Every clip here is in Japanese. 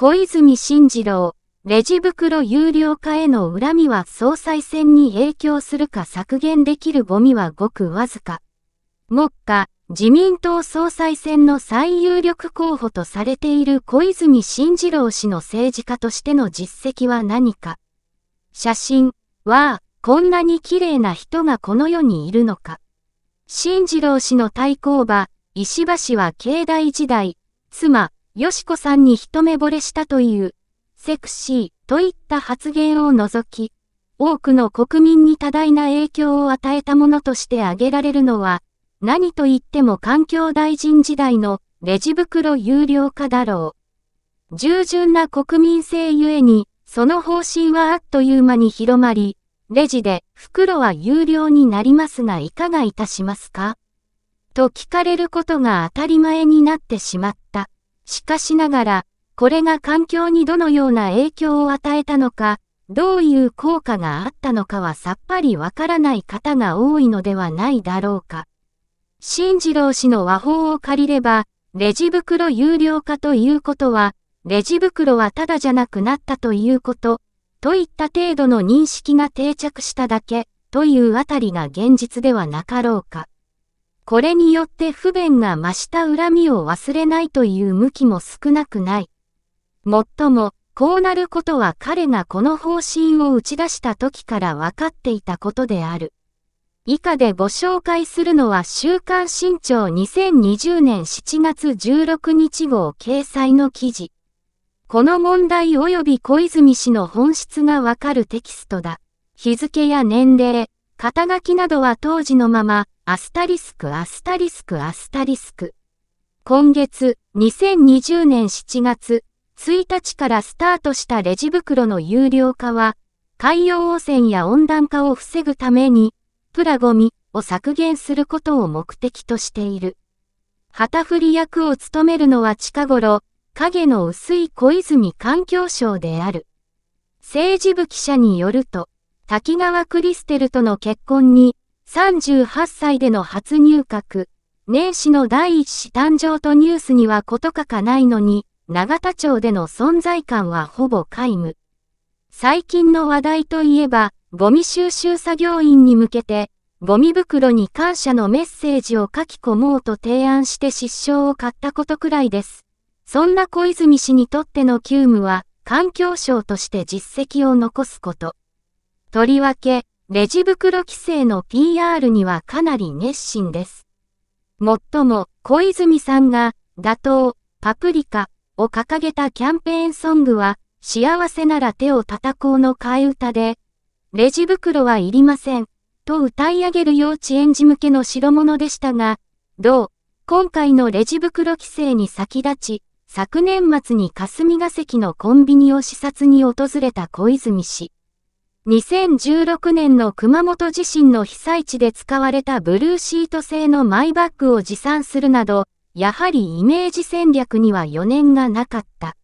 小泉進次郎、レジ袋有料化への恨みは総裁選に影響するか削減できるゴミはごくわずか。目下、自民党総裁選の最有力候補とされている小泉進次郎氏の政治家としての実績は何か。写真は、こんなに綺麗な人がこの世にいるのか。進次郎氏の対抗馬、石破氏は境内時代、妻、よしこさんに一目惚れしたという、セクシーといった発言を除き、多くの国民に多大な影響を与えたものとして挙げられるのは、何と言っても環境大臣時代のレジ袋有料化だろう。従順な国民性ゆえに、その方針はあっという間に広まり、レジで袋は有料になりますがいかがいたしますかと聞かれることが当たり前になってしまった。しかしながら、これが環境にどのような影響を与えたのか、どういう効果があったのかはさっぱりわからない方が多いのではないだろうか。新次郎氏の和法を借りれば、レジ袋有料化ということは、レジ袋はただじゃなくなったということ、といった程度の認識が定着しただけ、というあたりが現実ではなかろうか。これによって不便が増した恨みを忘れないという向きも少なくない。もっとも、こうなることは彼がこの方針を打ち出した時から分かっていたことである。以下でご紹介するのは週刊新潮2020年7月16日号掲載の記事。この問題及び小泉氏の本質がわかるテキストだ。日付や年齢、肩書きなどは当時のまま、アスタリスクアスタリスクアスタリスク。今月、2020年7月1日からスタートしたレジ袋の有料化は、海洋汚染や温暖化を防ぐために、プラゴミを削減することを目的としている。旗振り役を務めるのは近頃、影の薄い小泉環境省である。政治部記者によると、滝川クリステルとの結婚に、38歳での初入閣、年始の第一子誕生とニュースにはことかかないのに、長田町での存在感はほぼ皆無。最近の話題といえば、ゴミ収集作業員に向けて、ゴミ袋に感謝のメッセージを書き込もうと提案して失笑を買ったことくらいです。そんな小泉氏にとっての急務は、環境省として実績を残すこと。とりわけ、レジ袋規制の PR にはかなり熱心です。もっとも、小泉さんが、打倒、パプリカを掲げたキャンペーンソングは、幸せなら手を叩こうの替え歌で、レジ袋はいりません、と歌い上げる幼稚園児向けの代物でしたが、どう、今回のレジ袋規制に先立ち、昨年末に霞が関のコンビニを視察に訪れた小泉氏。2016年の熊本地震の被災地で使われたブルーシート製のマイバッグを持参するなど、やはりイメージ戦略には余念がなかった。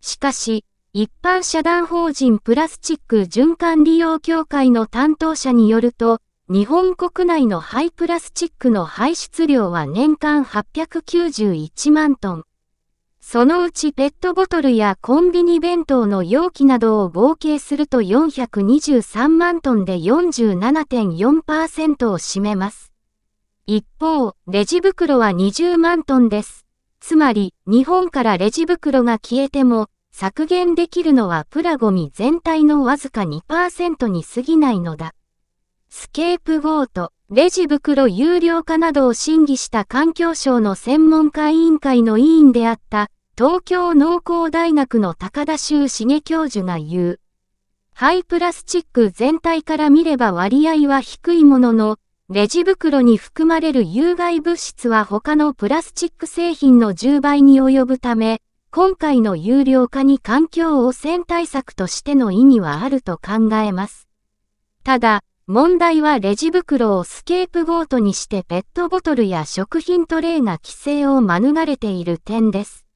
しかし、一般社団法人プラスチック循環利用協会の担当者によると、日本国内の廃プラスチックの排出量は年間891万トン。そのうちペットボトルやコンビニ弁当の容器などを合計すると423万トンで47.4%を占めます。一方、レジ袋は20万トンです。つまり、日本からレジ袋が消えても、削減できるのはプラゴミ全体のわずか2%に過ぎないのだ。スケープゴート、レジ袋有料化などを審議した環境省の専門家委員会の委員であった東京農工大学の高田修茂教授が言う。廃プラスチック全体から見れば割合は低いものの、レジ袋に含まれる有害物質は他のプラスチック製品の10倍に及ぶため、今回の有料化に環境汚染対策としての意義はあると考えます。ただ、問題はレジ袋をスケープゴートにしてペットボトルや食品トレイが規制を免れている点です。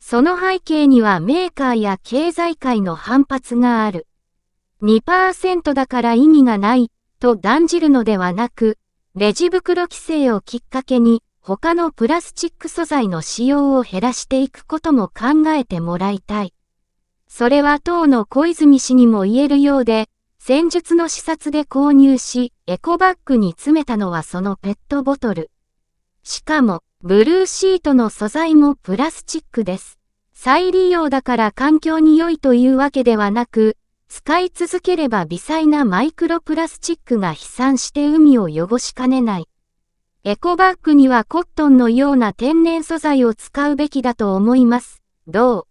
その背景にはメーカーや経済界の反発がある。2%だから意味がないと断じるのではなく、レジ袋規制をきっかけに他のプラスチック素材の使用を減らしていくことも考えてもらいたい。それは当の小泉氏にも言えるようで、戦術の視察で購入し、エコバッグに詰めたのはそのペットボトル。しかも、ブルーシートの素材もプラスチックです。再利用だから環境に良いというわけではなく、使い続ければ微細なマイクロプラスチックが飛散して海を汚しかねない。エコバッグにはコットンのような天然素材を使うべきだと思います。どう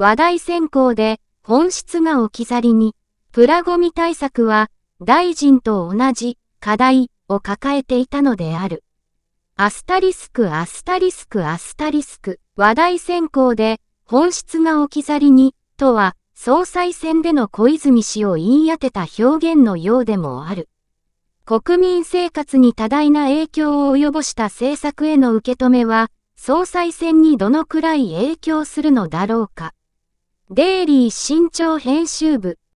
話題選考で本質が置き去りに、プラゴミ対策は大臣と同じ課題を抱えていたのである。アスタリスクアスタリスクアスタリスク話題選考で本質が置き去りにとは総裁選での小泉氏を言い当てた表現のようでもある。国民生活に多大な影響を及ぼした政策への受け止めは総裁選にどのくらい影響するのだろうか。デイリー新潮編集部